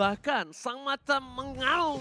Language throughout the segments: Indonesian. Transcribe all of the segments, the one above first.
bahkan sang macam mengaum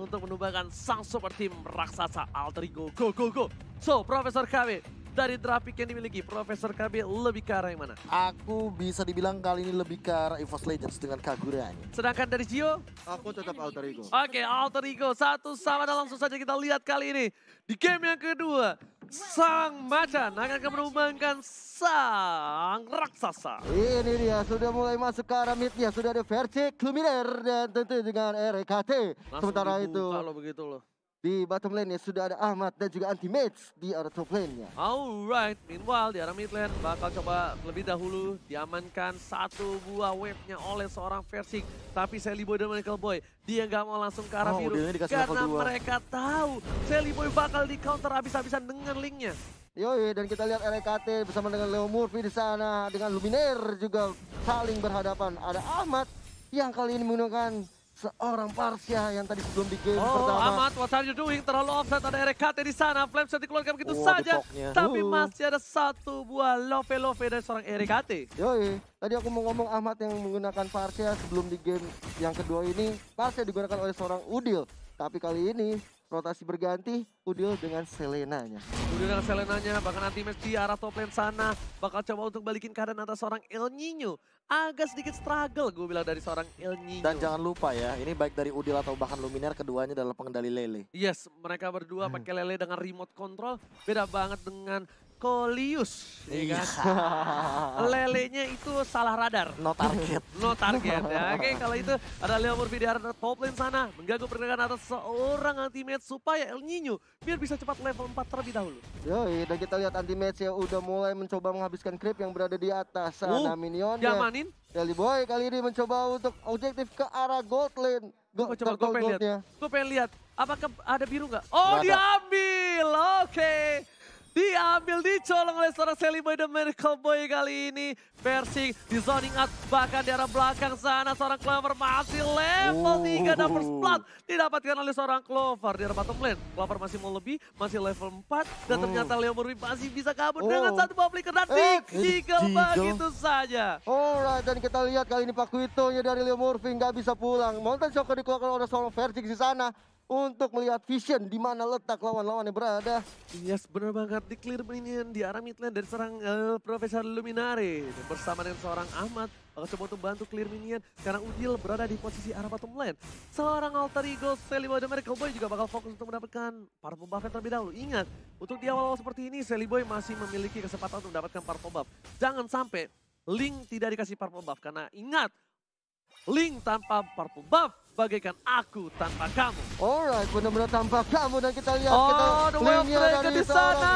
untuk menumbangkan sang super tim raksasa alter ego. Go, go, go. So, Profesor KW, dari draft yang dimiliki, Profesor KB lebih ke arah yang mana? Aku bisa dibilang kali ini lebih ke arah EVOS Legends dengan kaguranya Sedangkan dari Gio? Aku tetap Alter Ego. Oke, okay, Alter Ego. Satu sama dan langsung saja kita lihat kali ini. Di game yang kedua, sang macan akan menumbangkan sang raksasa. Ini dia sudah mulai masuk ke arah midnya sudah ada versi Kluminer, dan tentu dengan RKT. Sementara itu kalau begitu loh. Di bottom lane ya sudah ada Ahmad dan juga anti mage di arah top lane-nya. Alright, meanwhile di arah mid lane bakal coba lebih dahulu diamankan satu buah wave-nya oleh seorang Versik. Tapi Boy dan Michael Boy, dia nggak mau langsung ke arah oh, biru. Karena mereka tahu Boy bakal di counter habis-habisan dengan link nya. Yoi, dan kita lihat RKT e bersama dengan Leo Murphy di sana. Dengan Luminer juga saling berhadapan. Ada Ahmad yang kali ini menggunakan seorang Parsia yang tadi sebelum di game oh, pertama. Amat, what are you doing? Terlalu offset, ada RKT di sana. Flame bisa dikeluarkan begitu oh, saja. Tapi uh. masih ada satu buah love-love dari seorang RKT. Yoi, tadi aku mau ngomong Ahmad yang menggunakan Parsia sebelum di game yang kedua ini. Parsia digunakan oleh seorang Udil. Tapi kali ini rotasi berganti Udil dengan Selenanya. Udil dengan Selenanya, bahkan nanti match di arah top lane sana. Bakal coba untuk balikin keadaan atas seorang El Nino. Agak sedikit struggle gue bilang dari seorang El Nino. Dan jangan lupa ya, ini baik dari Udil atau bahkan Luminar keduanya adalah pengendali Lele. Yes, mereka berdua pakai Lele dengan remote control. Beda banget dengan Kolius, ya kan? Lelenya itu salah radar. No target. no target ya. Oke, okay, kalau itu ada Leo Murphy di arah top lane sana. Mengganggu pergerakan atas seorang anti ultimate supaya El Nino biar bisa cepat level 4 terlebih dahulu. Yoi, dan kita lihat anti ultimate ya udah mulai mencoba menghabiskan creep yang berada di atas sana uh, minionnya. Diamanin. Deli Boy kali ini mencoba untuk objektif ke arah gold lane. Go, coba gue pengen lihat. Gue pengen lihat. Apakah ada biru nggak? Oh, Mata. diambil. Oke. Okay diambil dicolong oleh seorang Sally Boy the Miracle Boy kali ini. Versi di zoning out bahkan di arah belakang sana seorang Clover masih level oh. 3 dan first blood didapatkan oleh seorang Clover di arah bottom lane. Clover masih mau lebih, masih level 4 dan oh. ternyata Leo murphy masih bisa kabur oh. dengan satu flicker dan eh, begitu saja. Alright dan kita lihat kali ini Pak Kuitonya dari Leo Murphy nggak bisa pulang. Mountain Shocker dikeluarkan oleh seorang Versi di sana untuk melihat vision di mana letak lawan-lawan yang berada. Yes, benar banget. Di clear minion di arah mid lane dari serang uh, eh, Profesor Luminari. bersama dengan seorang Ahmad, bakal coba untuk bantu clear minion. Sekarang Udil berada di posisi arah bottom lane. Seorang alter ego Boy dan Miracle Boy juga bakal fokus untuk mendapatkan parfum buff terlebih dahulu. Ingat, untuk di awal-awal seperti ini, Sally Boy masih memiliki kesempatan untuk mendapatkan parfum buff. Jangan sampai Link tidak dikasih parfum buff, karena ingat, Link tanpa parfum buff bagaikan aku tanpa kamu. Alright, benar-benar tanpa kamu dan kita lihat oh, kita the well play di sana.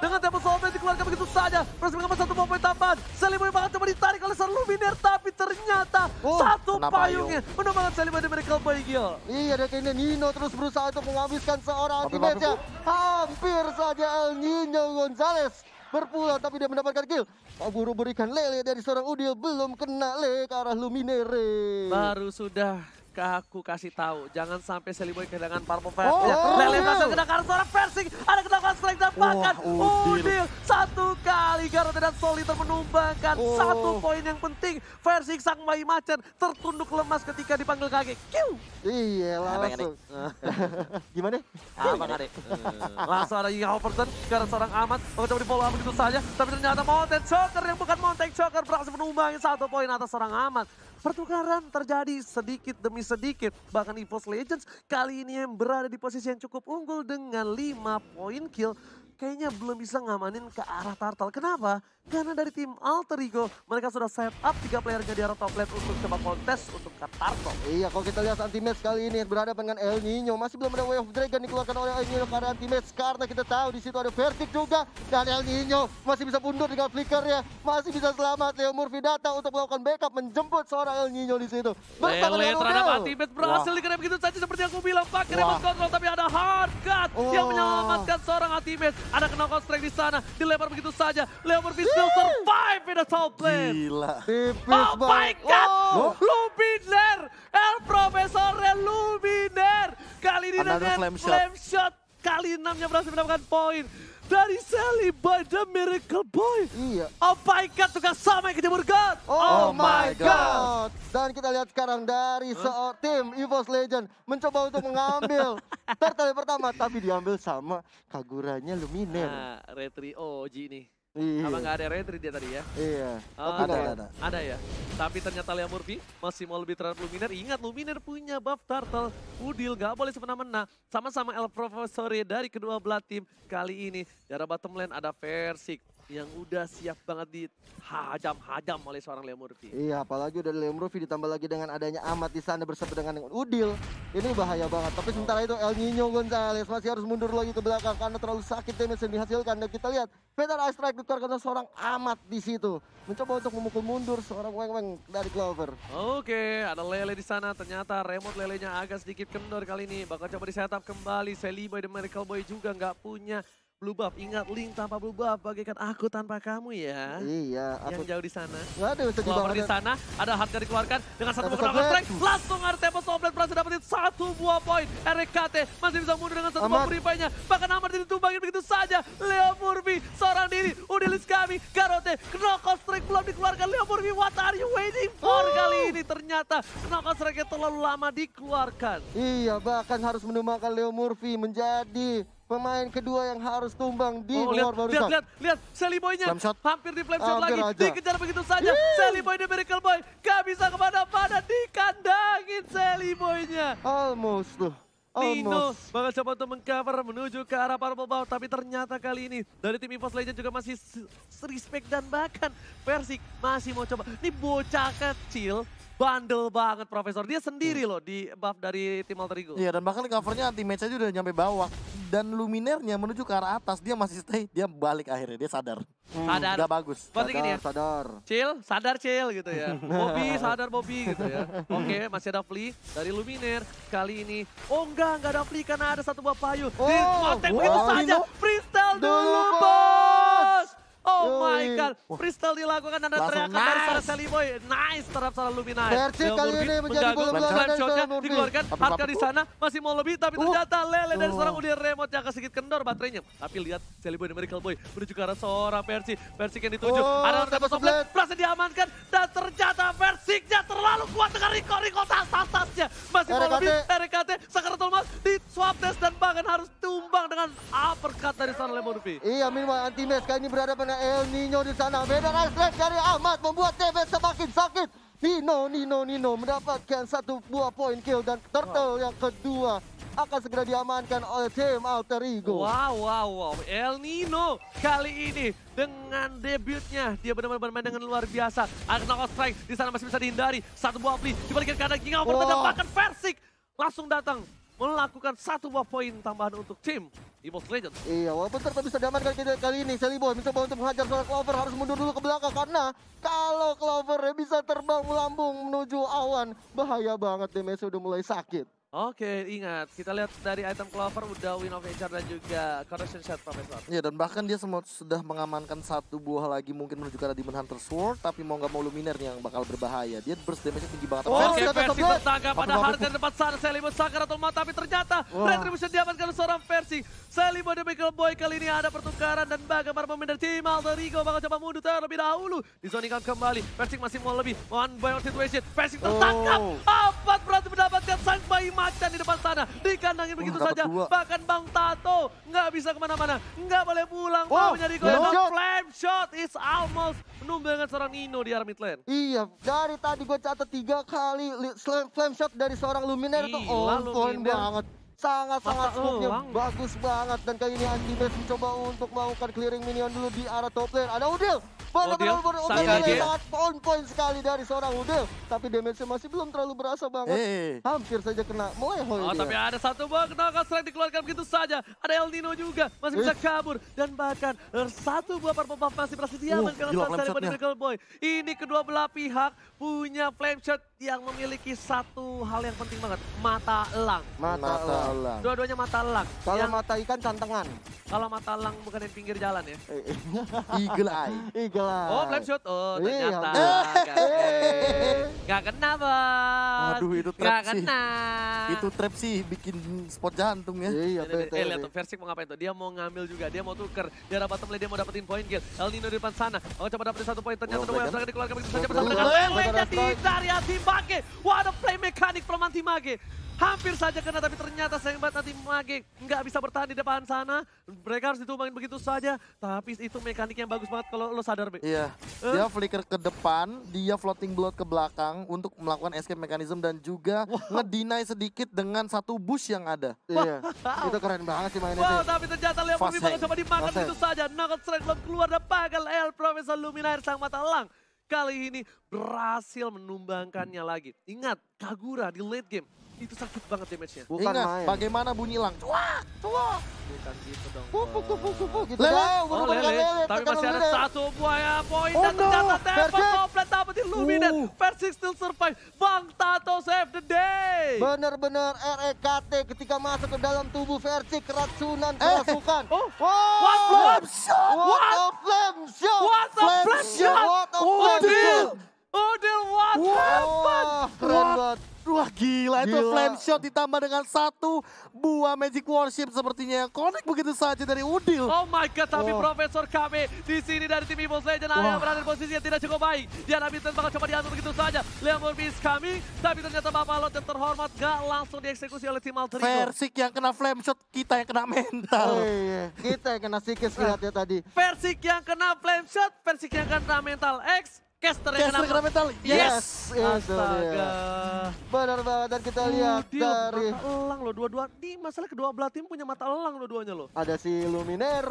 Dengan tempo sobe dikeluarkan begitu saja. Terus mengapa satu poin tambahan. Seliboy banget coba ditarik oleh Sir Luminer tapi ternyata oh, satu payungnya menemukan Seliboy dari mereka Baigil. Iya, ada ini Nino terus berusaha untuk menghabiskan seorang teammate Hampir saja El Nino Gonzalez berpulang tapi dia mendapatkan kill. Guru berikan lele dari seorang Udil belum kena le ke arah Luminere. Baru sudah Kah aku kasih tahu, jangan sampai Seliboy kehilangan parpo Fire. Oh, ya, oh, Lele berhasil kena kartu seorang Persing, ada kena strike dan oh, Udil. Satu kali Garuda dan Soliter menumbangkan oh. satu poin yang penting. Versi sang Mai Macan tertunduk lemas ketika dipanggil kaki. Kiu. Iya langsung. Gimana? Apa kali? Langsung ada Yauperson, karena seorang Ahmad mencoba di follow up begitu saja. Tapi ternyata Mountain Choker yang bukan Mountain Choker berhasil menumbangkan satu poin atas seorang Ahmad pertukaran terjadi sedikit demi sedikit. Bahkan EVOS Legends kali ini yang berada di posisi yang cukup unggul dengan 5 poin kill kayaknya belum bisa ngamanin ke arah Tartal. Kenapa? Karena dari tim Alter Ego, mereka sudah set up tiga playernya di arah top lane untuk coba kontes untuk Katarto. Iya, kalau kita lihat anti-match kali ini berhadapan dengan El Nino. Masih belum ada Way of Dragon dikeluarkan oleh El Nino karena anti-match. Karena kita tahu di situ ada Vertic juga. Dan El Nino masih bisa mundur dengan flicker ya. Masih bisa selamat. Leo Murphy datang untuk melakukan backup menjemput seorang El Nino di situ. Bersama Lele terhadap anti-match berhasil digerak begitu saja seperti yang aku bilang. Pakai remote control tapi ada hard cut oh. yang menyelamatkan seorang anti-match. Ada kenal strike di sana. Dilempar begitu saja. Leo Murphy still survive in the top lane. Gila. Tipis oh my God. Oh. Luminer. El el Luminer. Kali ini Another dengan flame shot. Flame shot. Kali enamnya berhasil mendapatkan poin dari Sally by the Miracle Boy. Iya. Oh my God, tugas sama yang kejemur God. Oh, oh my God. God. Dan kita lihat sekarang dari seorang tim EVOS Legend mencoba untuk mengambil turtle pertama. Tapi diambil sama Kaguranya Luminer. Nah, Retri OG nih. Iya. Apa nggak ada retry dia tadi ya? Iya. Uh, ada, ada, ada. Ada ya. Tapi ternyata Lea Murphy masih mau lebih terhadap luminer Ingat luminer punya buff Turtle. Udil gak boleh semena-mena. Sama-sama El Profesori dari kedua belah tim kali ini. Di arah bottom lane ada Versik yang udah siap banget dihajam-hajam oleh seorang Leo Iya, apalagi udah Leo ditambah lagi dengan adanya Amat di sana bersama dengan Udil. Ini bahaya banget. Tapi sementara itu El Nino Gonzalez masih harus mundur lagi ke belakang karena terlalu sakit damage yang dihasilkan. Dan kita lihat Vetar Ice Strike dikeluarkan seorang Amat di situ. Mencoba untuk memukul mundur seorang Weng-Weng dari Clover. Oke, ada Lele di sana. Ternyata remote Lelenya agak sedikit kendor kali ini. Bakal coba disetap kembali. Boy dan Miracle Boy juga nggak punya Blue buff, ingat Link tanpa blue buff bagaikan aku tanpa kamu ya. Iya. Aku... Yang jauh di sana. Waduh, itu di bawah. di sana, ada hard yang dikeluarkan dengan satu menggunakan strike. Langsung ada tempo Soblet berhasil dapetin satu buah poin. RKT masih bisa mundur dengan satu buah purify Bahkan Amar jadi ditumbangin begitu saja. Leo Murphy seorang diri, Udilis kami, Garote, knockout strike belum dikeluarkan. Leo Murphy, what are you waiting for oh. kali ini? Ternyata knockout strike terlalu lama dikeluarkan. Iya, bahkan harus menumbangkan Leo Murphy menjadi pemain kedua yang harus tumbang di oh, luar barisan. Lihat, lihat, lihat, Sally boy hampir di flame shot lagi, aja. dikejar begitu saja. Seliboy Sally Boy the Miracle Boy gak bisa kemana-mana, dikandangin Sally boy Almost tuh. Nino bakal coba untuk mengcover menuju ke arah purple bawah tapi ternyata kali ini dari tim EVOS Legend juga masih respect dan bahkan Persik masih mau coba. Ini bocah kecil bandel banget Profesor. Dia sendiri iya. loh di buff dari tim Alter Ego. Iya dan bahkan covernya anti match aja udah nyampe bawah dan luminernya menuju ke arah atas dia masih stay dia balik akhirnya dia sadar hmm. sadar udah bagus Berarti sadar, gini ya sadar chill sadar chill gitu ya Bobby sadar Bobby gitu ya oke okay, masih ada Fli dari Luminer kali ini oh enggak enggak ada Fli karena ada satu buah payu oh, di kontak itu saja freestyle dulu, dulu Oh my god. Freestyle dilakukan ada teriakan nice. dari Sarah Seliboy. Nice terhadap Sarah Lumina. Versi ya, kali ini menjadi bola belahan dari Sarah Murni. Dikeluarkan harga di sana masih mau lebih tapi uh. ternyata lele dari seorang Udir uh. Remote yang kasih sedikit kendor baterainya. Tapi lihat Seliboy dan Miracle Boy menuju ke arah seorang versi. Versi yang dituju. ada orang dapat Berhasil diamankan dan ternyata versiknya terlalu kuat dengan Rico. Rico tas-tasnya. Masih mau lebih. RKT. Sakar Tolmas di swap test dan bahkan harus tumbang dengan uppercut dari Sarah Lemonvi. Iya minimal anti-match kali ini berada pada El Nino di sana. beda kan? flash dari Ahmad membuat TV semakin sakit. Nino, Nino, Nino mendapatkan satu buah poin kill dan turtle yang kedua akan segera diamankan oleh tim Alter Ego. Wow, wow, wow. El Nino kali ini dengan debutnya dia benar-benar bermain dengan luar biasa. Akan strike di sana masih bisa dihindari. Satu buah play kembali ke King Ginga wow. mendapatkan Versik langsung datang melakukan satu buah poin tambahan untuk tim Evil Legend. Iya, walaupun tetap bisa diamankan kita kali ini. Seliboy bisa bantu menghajar seorang Clover harus mundur dulu ke belakang karena kalau Clover bisa terbang melambung menuju awan, bahaya banget damage udah mulai sakit. Oke, ingat. Kita lihat dari item Clover udah win of HR dan juga Corruption shot Profesor. Iya, dan bahkan dia semua sudah mengamankan satu buah lagi mungkin menuju ke Demon Hunter Sword, tapi mau nggak mau Luminer yang bakal berbahaya. Dia burst damage-nya tinggi banget. Oh, Oke, okay, versi bertangga pada harga depan sana. selimut Sakar atau Mata, tapi ternyata Wah. Retribution diamankan seorang versi. The demi Boy kali ini ada pertukaran dan bagaimana pemain dari tim Alter Ego bakal coba mundur terlebih dahulu. Dizonikan kembali. Versing masih mau lebih. One by one situation. Versing tertangkap. Oh. Ah, Dapat berarti mendapatkan Sang Bayi Macan di depan sana. Dikandangin oh, begitu oh, saja. Dua. Bahkan Bang Tato nggak bisa kemana-mana. Nggak boleh pulang. Wow, oh, menjadi golden flame shot. is almost menumbalkan seorang Nino di arah lane. Iya, dari tadi gue catat tiga kali flame shot dari seorang Luminer itu on point banget sangat-sangat smoothnya bagus banget dan kali ini Anti mencoba untuk melakukan clearing minion dulu di arah top lane. Ada Udil Benar-benar sangat poin-poin sekali dari seorang Udil. Tapi damage-nya masih belum terlalu berasa banget. Eh. Hey. Hampir saja kena melehoy oh, Tapi ada satu bang, akan Strike dikeluarkan begitu saja. Ada El Nino juga, masih bisa eh. kabur. Dan bahkan er, satu buah Purple Puff masih berhasil diamankan uh, gila, dari Boy. Ini kedua belah pihak punya flame shot yang memiliki satu hal yang penting banget, mata elang. Mata, mata elang. elang. Dua-duanya mata elang. Kalau yang... mata ikan cantengan. Kalau mata elang bukan yang pinggir jalan ya. Eh, Eagle eye. Eagle gelar. Oh, flame shot. Oh, ternyata. Gak kena, Bang. Aduh, itu trap Gak kena. Itu trap sih bikin spot jantung ya. Iya, eh, betul. Eh, lihat tuh Versik mau ngapain tuh. Dia mau ngambil juga, dia mau tuker. Dia dapat bottom lane, dia mau dapetin poin kill. El Nino di depan sana. Oh, coba dapetin satu poin. Ternyata Noel yang kan? dikeluarkan begitu saja bersama dengan Lele, Jadi dari Antimage. What a play mechanic from Antimage. Hampir saja kena tapi ternyata Sengbat nanti Mage nggak bisa bertahan di depan sana. Mereka harus ditumbangin begitu saja. Tapi itu mekanik yang bagus banget kalau lo sadar. Be. Iya. Uh. Dia flicker ke depan, dia floating blood ke belakang untuk melakukan escape mechanism dan juga wow. ngedinai sedikit dengan satu bus yang ada. Wow. Iya. Itu keren banget sih mainnya. Wow, sih. tapi ternyata Leo Fast banget coba dimakan begitu saja. Nugget Strike belum keluar dan pagal El Profesor Luminair sang mata elang kali ini berhasil menumbangkannya lagi. Ingat, Kagura di late game itu sakit banget damage-nya. Bukan Ingat, main. bagaimana bunyi lang. Wah, Bukan gitu dong. Pupuk, pupuk, pupuk, gitu. Lele, kan? oh, lele. lele. Tapi masih ada satu buaya poin oh, dan no. ternyata Tempo komplet dapat Luminet. Uh. Versix still survive. Bang Tato save the day. Benar-benar REKT ketika masuk ke dalam tubuh Versix keracunan kerasukan. Eh. Oh. Wow. What flame shot? What a flame shot? What a flame shot? What a flame shot? Odil, what, what happened? Keren banget. Wah gila, gila. itu flame shot ditambah dengan satu buah magic warship sepertinya yang connect begitu saja dari Udil. Oh my god, tapi oh. Profesor kami di sini dari tim Evil Legend Wah. berada di posisi yang tidak cukup baik. Dia Nathan bakal coba diatur begitu saja. Leamon miss kami, tapi ternyata Bapak Lot yang terhormat gak langsung dieksekusi oleh tim Alter Versik yang kena flame shot, kita yang kena mental. Oh, iya. Kita yang kena nah, lihat lihatnya tadi. Versik yang kena flame shot, Versik yang kena mental. X Caster yang kena, kena mental. Yes. yes. Astaga. Benar banget dan kita lihat dia dari mata elang loh dua-dua. Di masalah kedua belah tim punya mata elang loh duanya lo. Ada si Luminer,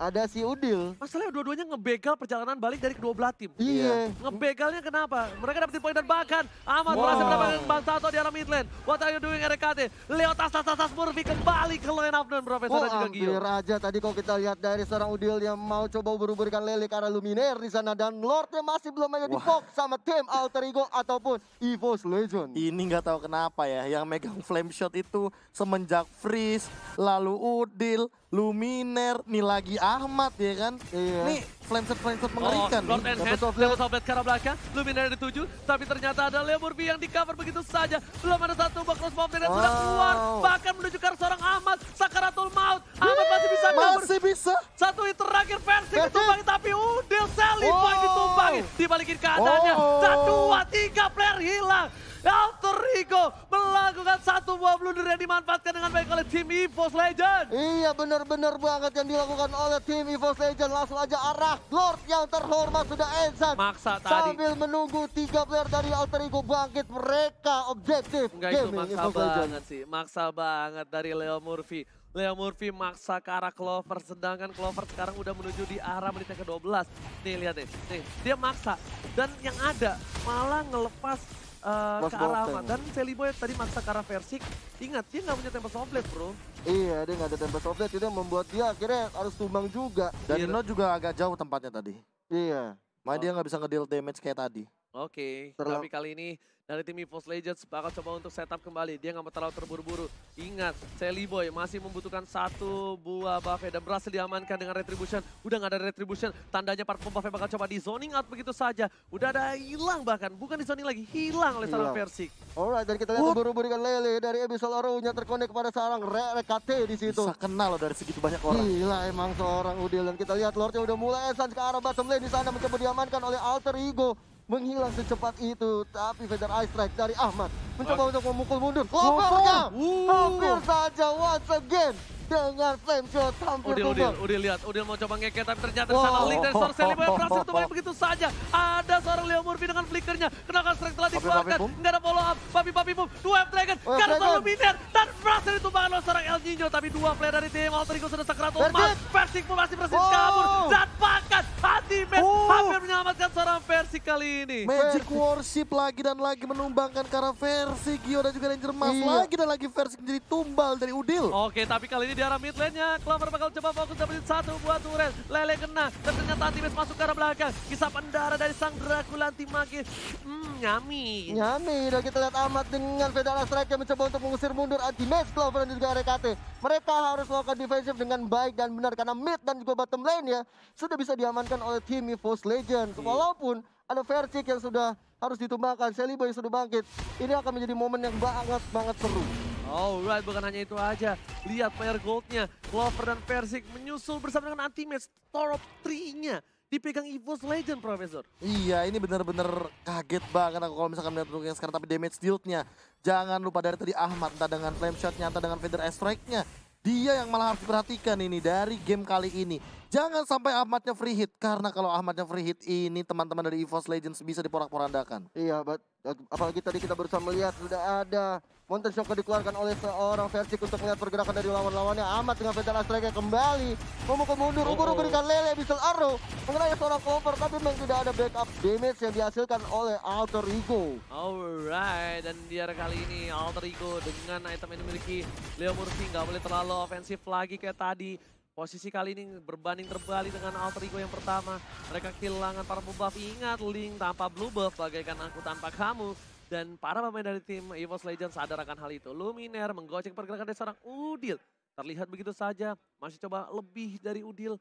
ada si Udil. Masalahnya dua-duanya ngebegal perjalanan balik dari kedua belah tim. Iya. iya. Ngebegalnya kenapa? Mereka dapetin poin dan bahkan Ahmad wow. berhasil mendapatkan Bang Tato di arah midland. What are you doing RKT? Leo tas tas tas Murphy kembali ke line up dan Profesor oh, dan juga Gio. aja tadi kalau kita lihat dari seorang Udil yang mau coba ubur lele ke arah Luminer di sana dan Lordnya masih belum belum main di Fox sama tim Alter Ego ataupun EVO's Legend. Ini nggak tahu kenapa ya, yang megang flame shot itu semenjak freeze, lalu Udil, Luminer, nih lagi Ahmad ya kan. Iya. Nih flanset flanset oh, mengerikan. Oh, Lord and Hand, Devil Soblet ke arah belakang, Luminary dituju, tapi ternyata ada Lemurbi yang di cover begitu saja. Belum ada satu box cross bomb dan wow. sudah keluar, bahkan menuju ke arah seorang Ahmad, Sakaratul Maut. Ahmad masih bisa Masih bisa. Satu hit terakhir versi ditumpangi, tapi Udil Sally wow. ditumpangi. Dibalikin keadaannya, satu, dua, tiga player hilang. Alter Ego melakukan satu buah blunder yang dimanfaatkan dengan baik oleh tim EVOS Legend. Iya benar-benar banget yang dilakukan oleh tim EVOS Legend. Langsung aja arah Lord yang terhormat sudah Ensan. Maksa tadi. Sambil menunggu tiga player dari Alter Ego bangkit mereka objektif. Enggak itu maksa EVOS banget Legend. sih. Maksa banget dari Leo Murphy. Leo Murphy maksa ke arah Clover, sedangkan Clover sekarang udah menuju di arah menit ke-12. Nih, lihat nih. Nih, dia maksa. Dan yang ada malah ngelepas uh, ke arah Ahmad. Dan Boy tadi maksa ke arah Versik. Ingat, dia nggak punya Tempest of bro. Iya, dia nggak ada Tempest of Blade. Itu yang membuat dia akhirnya harus tumbang juga. Dan Dino juga agak jauh tempatnya tadi. Iya. Makanya oh. dia nggak bisa ngedil damage kayak tadi. Oke, okay. tapi kali ini dari tim EVOS Legends bakal coba untuk setup kembali. Dia nggak mau terlalu terburu-buru. Ingat, Sally Boy masih membutuhkan satu buah buffet dan berhasil diamankan dengan Retribution. Udah nggak ada Retribution, tandanya para buffet bakal coba di zoning out begitu saja. Udah ada hilang bahkan, bukan di zoning lagi, hilang oleh Sarang Persik. Alright, dari kita lihat terburu-buru dengan Lele dari Abyssal Arrow-nya terkonek kepada Sarang RKT di situ. Bisa kenal loh dari segitu banyak orang. Gila emang seorang Udil. Dan kita lihat Lordnya udah mulai esan ke arah bottom lane di sana mencoba diamankan oleh Alter Ego menghilang secepat itu. Tapi Feather Eye Strike dari Ahmad mencoba untuk memukul mundur. Lopernya hampir saja once again dengan flame shot hampir Udil, Udil, Udil lihat, Udil mau coba ngeket tapi ternyata wow. salah link dari Sorcery Boy berhasil tuh main begitu saja. Ada seorang Leo Murphy dengan flickernya, kenakan strike telah dikeluarkan, nggak ada follow up, Papi Papi Boom, dua F-Dragon, karena selalu minor dan berhasil itu oleh seorang El Nino, tapi dua player dari tim Alter Ego sudah sekerat umat, Versing pun masih berhasil kabur, dan kali ini. Magic Warship Worship lagi dan lagi menumbangkan karena versi Gio dan juga Ranger Mas. Iya. Lagi dan lagi versi menjadi tumbal dari Udil. Oke, tapi kali ini di arah mid lane-nya. Clover bakal coba fokus dapetin satu buat Uren. Lele kena dan ternyata Antibes masuk ke arah belakang. Kisah pendara dari sang Dracula Antimagi. Hmm, nyami. Nyami. Dan kita lihat amat dengan Fedala Strike yang mencoba untuk mengusir mundur Antibes, Clover dan juga RKT. Mereka harus melakukan defensive dengan baik dan benar karena mid dan juga bottom lane ya sudah bisa diamankan oleh tim EVOS Legends. Iya. Walaupun ada Vercik yang sudah harus ditumbangkan, Selibo yang sudah bangkit. Ini akan menjadi momen yang banget banget seru. Alright, bukan hanya itu aja. Lihat player goldnya, Clover dan Versik menyusul bersama dengan anti-match Torop 3-nya. Dipegang EVOS Legend, Profesor. Iya, ini benar-benar kaget banget aku kalau misalkan melihat yang sekarang. Tapi damage deal-nya, jangan lupa dari tadi Ahmad. Entah dengan flame shot-nya, entah dengan feather strike-nya. Dia yang malah harus diperhatikan ini dari game kali ini. Jangan sampai Ahmadnya free hit. Karena kalau Ahmadnya free hit ini teman-teman dari EVOS Legends bisa diporak-porandakan. Iya, but Apalagi tadi kita berusaha melihat sudah ada Mountain Shocker dikeluarkan oleh seorang versi untuk melihat pergerakan dari lawan-lawannya. Amat dengan Fatal Astrike kembali memukul mundur. Oh, Ubur oh. berikan Lele Bisel Arrow mengenai seorang cover tapi memang tidak ada backup damage yang dihasilkan oleh Alter Ego. Alright, dan di kali ini Alter Ego dengan item yang dimiliki Leo Murphy nggak boleh terlalu ofensif lagi kayak tadi. Posisi kali ini berbanding terbalik dengan alter ego yang pertama. Mereka kehilangan para pembuff. Ingat, Link tanpa blue buff bagaikan aku tanpa kamu. Dan para pemain dari tim EVOS Legends sadar akan hal itu. Luminer menggocek pergerakan dari seorang Udil. Terlihat begitu saja, masih coba lebih dari Udil.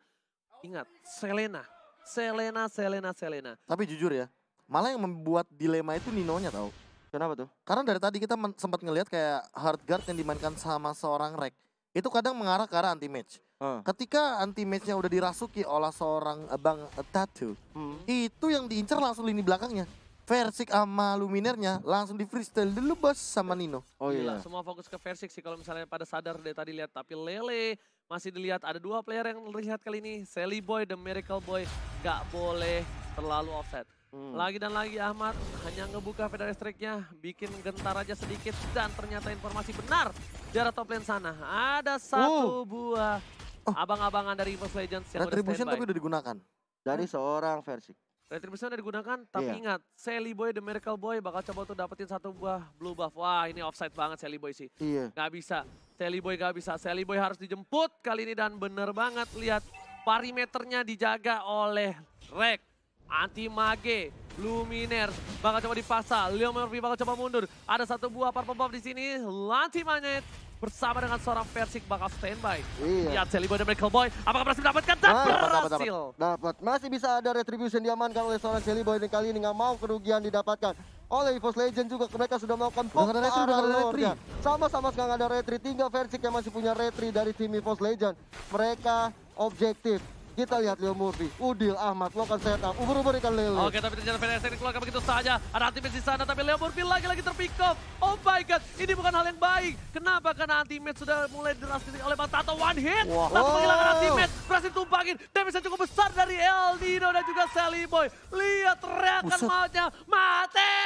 Ingat, Selena. Selena, Selena, Selena. Tapi jujur ya, malah yang membuat dilema itu Ninonya tau. Kenapa tuh? Karena dari tadi kita sempat ngelihat kayak hard guard yang dimainkan sama seorang Rek itu kadang mengarah ke arah anti match. Hmm. Ketika anti matchnya udah dirasuki oleh seorang Bang Tattoo, hmm. itu yang diincar langsung lini belakangnya. Versik sama Luminernya langsung di freestyle dulu bos sama Nino. Oh iya. semua fokus ke Versik sih kalau misalnya pada sadar dari tadi lihat tapi Lele masih dilihat ada dua player yang lihat kali ini Sally Boy the Miracle Boy gak boleh terlalu offset. Hmm. Lagi dan lagi Ahmad hanya ngebuka Federer strike bikin gentar aja sedikit dan ternyata informasi benar jarak top lane sana. Ada satu oh. buah oh. abang-abangan dari Evos Legends yang Retribution tapi udah digunakan dari hmm. seorang versi. Retribution udah digunakan, tapi yeah. ingat Sally Boy the Miracle Boy bakal coba tuh dapetin satu buah blue buff. Wah ini offside banget Sally Boy sih. Iya. Yeah. Gak bisa, Sally Boy gak bisa. Sally Boy harus dijemput kali ini dan bener banget lihat parimeternya dijaga oleh Rek anti mage. Luminer bakal coba dipasang, Leo Murphy bakal coba mundur. Ada satu buah purple buff di sini, Lanti Magnet bersama dengan seorang Persik bakal standby. Iya. Lihat Celiboy dan Miracle Boy, apakah berhasil mendapatkan? Dan nah, berhasil. Dapat, dapat, Masih bisa ada retribution diamankan oleh seorang Celiboy ini kali ini nggak mau kerugian didapatkan oleh EVOS Legend juga mereka sudah melakukan pop ada ada Sama-sama sekarang ada retri, Tinggal Versik yang masih punya retri dari tim EVOS Legend. Mereka objektif. Kita lihat Leo Murphy, Udil, Ahmad, melakukan setup, ubur-ubur ikan lele. Oke, tapi ternyata PDS ini keluarga begitu saja. Ada match di sana, tapi Leo Murphy lagi-lagi terpick Oh my God, ini bukan hal yang baik. Kenapa? Karena match sudah mulai deras oleh Bang Tato. One hit, wow. langsung menghilangkan match, Berhasil tumpangin. Damage yang cukup besar dari El Nino dan juga Sally Boy. Lihat teriakan maunya, mati.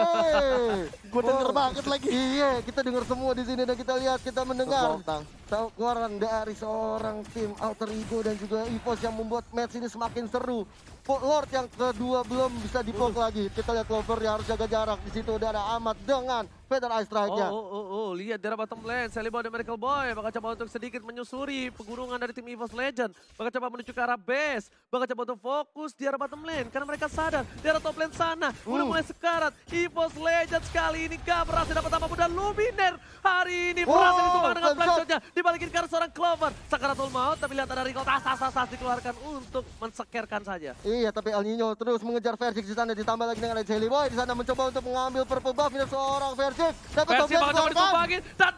Gue denger banget lagi. Iya, kita denger semua di sini dan kita lihat, kita mendengar keluaran dari seorang tim Alter Ego dan juga Evos yang membuat match ini semakin seru Lord yang kedua belum bisa dipok lagi. Kita lihat Clover yang harus jaga jarak. Di situ udah ada Amat dengan Feather Ice Strike-nya. Oh, oh, oh, oh, lihat dari bottom lane. Seliba dan Miracle Boy. Bakal coba untuk sedikit menyusuri pegunungan dari tim EVOS Legend. Bakal coba menuju ke arah base. Bakal coba untuk fokus di arah bottom lane. Karena mereka sadar di arah top lane sana. Udah uh. mulai sekarat. EVOS Legend sekali ini gak berhasil dapat apapun. Dan Luminer hari ini berhasil oh, ditumpang dengan flash shot-nya. Dibalikin karena seorang Clover. all Maut tapi lihat ada Rico tas, tas, tas, tas dikeluarkan untuk mensekerkan saja. Iya, tapi El Nino terus mengejar Versik di sana ditambah lagi dengan Jelly Boy di sana mencoba untuk mengambil purple buff dari seorang Versik. tapi Versik bakal coba ditumbangin. Saat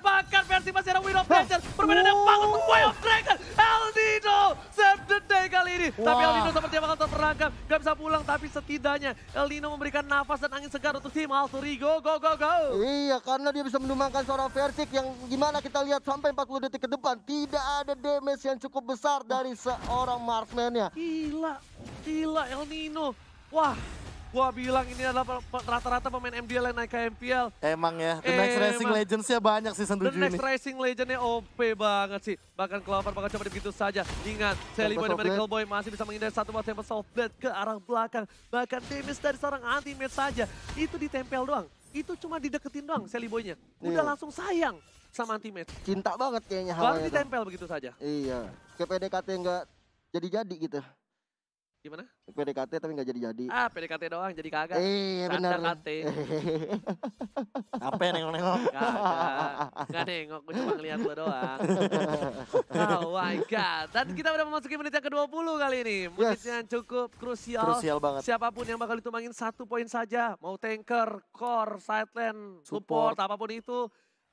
Versik masih ada Wind of Danger. Permainan yang untuk Boy of Dragon. El Nino save the day kali ini. Tapi El Nino sepertinya bakal terperangkap. Gak bisa pulang tapi setidaknya El Nino memberikan nafas dan angin segar untuk tim Alturigo. Go, go, go. Iya, karena dia bisa menumbangkan seorang Versik yang gimana kita lihat sampai 40 detik ke depan. Tidak ada damage yang cukup besar dari seorang marksman-nya. Gila, gila gila El Nino. Wah, gua bilang ini adalah rata-rata pemain MDL yang naik ke MPL. Emang ya, The Next Emang. Racing Legends-nya banyak sih sendiri The Next Racing legends OP banget sih. Bahkan Clover bakal coba begitu saja. Ingat, Sally Boy dan Miracle Boy masih bisa menghindari satu buat tempat soft blade ke arah belakang. Bahkan damage dari seorang anti-mate saja, itu ditempel doang. Itu cuma dideketin doang Sally Boy-nya. Iya. Udah yeah. langsung sayang sama anti-mate. Cinta banget kayaknya Baru ditempel itu. begitu saja. Iya, ke PDKT nggak jadi-jadi gitu. Gimana? PDKT tapi nggak jadi-jadi. Ah, PDKT doang jadi kagak. Eh, iya, benar. PDKT. Apa nengok-nengok? Enggak nengok, gue cuma ngeliat lo doang. oh my god. Dan kita udah memasuki menit yang ke-20 kali ini. Menit yes. yang cukup krusial. Krusial banget. Siapapun yang bakal ditumbangin satu poin saja, mau tanker, core, sideline, support, support apapun itu,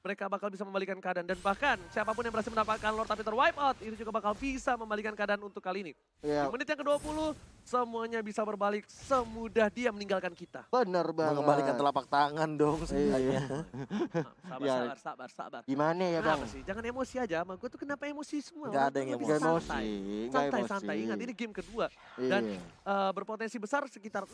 mereka bakal bisa membalikan keadaan. Dan bahkan siapapun yang berhasil mendapatkan Lord tapi terwipe out, itu juga bakal bisa membalikan keadaan untuk kali ini. Yeah. Di menit yang ke-20, semuanya bisa berbalik semudah dia meninggalkan kita. Bener banget. Mengembalikan telapak tangan dong. Iya. sabar, ya. sabar, sabar, sabar. Gimana ya bang? sih? Jangan emosi aja sama gue tuh kenapa emosi semua. Gak ada yang emosi. emosi. Santai, santai, santai. Ingat ini game kedua. Iya. Dan uh, berpotensi besar sekitar 60%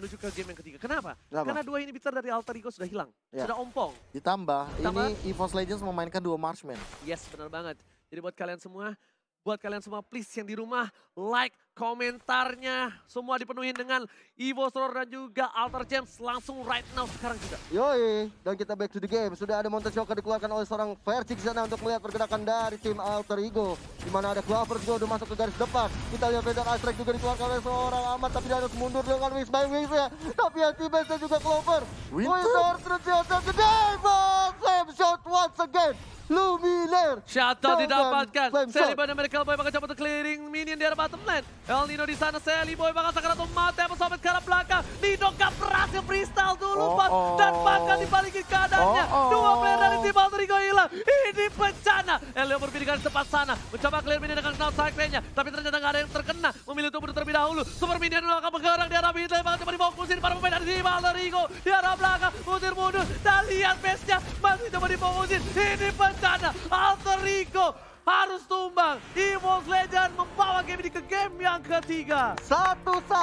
menuju ke game yang ketiga. Kenapa? kenapa? Karena dua ini bitter dari alter ego sudah hilang. Ya. Sudah ompong. Ditambah ini EVOS Legends memainkan dua Marshman. Yes, benar banget. Jadi buat kalian semua, buat kalian semua please yang di rumah like komentarnya semua dipenuhi dengan Evo Soror dan juga Alter James langsung right now sekarang juga. Yoi, dan kita back to the game. Sudah ada montage shocker dikeluarkan oleh seorang Verci di sana untuk melihat pergerakan dari tim Alter Ego. Di mana ada clover juga udah masuk ke garis depan. Kita lihat Vedar Astrak juga dikeluarkan oleh seorang Ahmad tapi dia harus mundur dengan wings by wings ya. Tapi anti base juga clover. Winter terjata kedai. Shadow didapatkan. Boy dan mereka Boy bakal coba untuk clearing minion di arah bottom lane. El Nino di sana, Sally boy bakal sekarang untuk mati apa sobat karena belakang. Nino gak berhasil freestyle dulu oh, pas oh. dan bakal dibalikin keadaannya. Oh, oh. Dua player dari tim Alterigo hilang. Ini bencana. Elio berpindah di tempat sana. Mencoba clear minion dengan kenal cyclone-nya. Tapi ternyata gak ada yang terkena. Memilih untuk mundur terlebih dahulu. Super minion akan bergerak di arah mid lane. Bakal coba dibokusin para pemain dari tim Alterigo. Di arah belakang, mundur-mundur. Dan lihat base-nya masih coba difokusin. Ini bencana. Alter Rico harus tumbang. Evos Legend membawa game ini ke game yang ketiga. Satu-satu.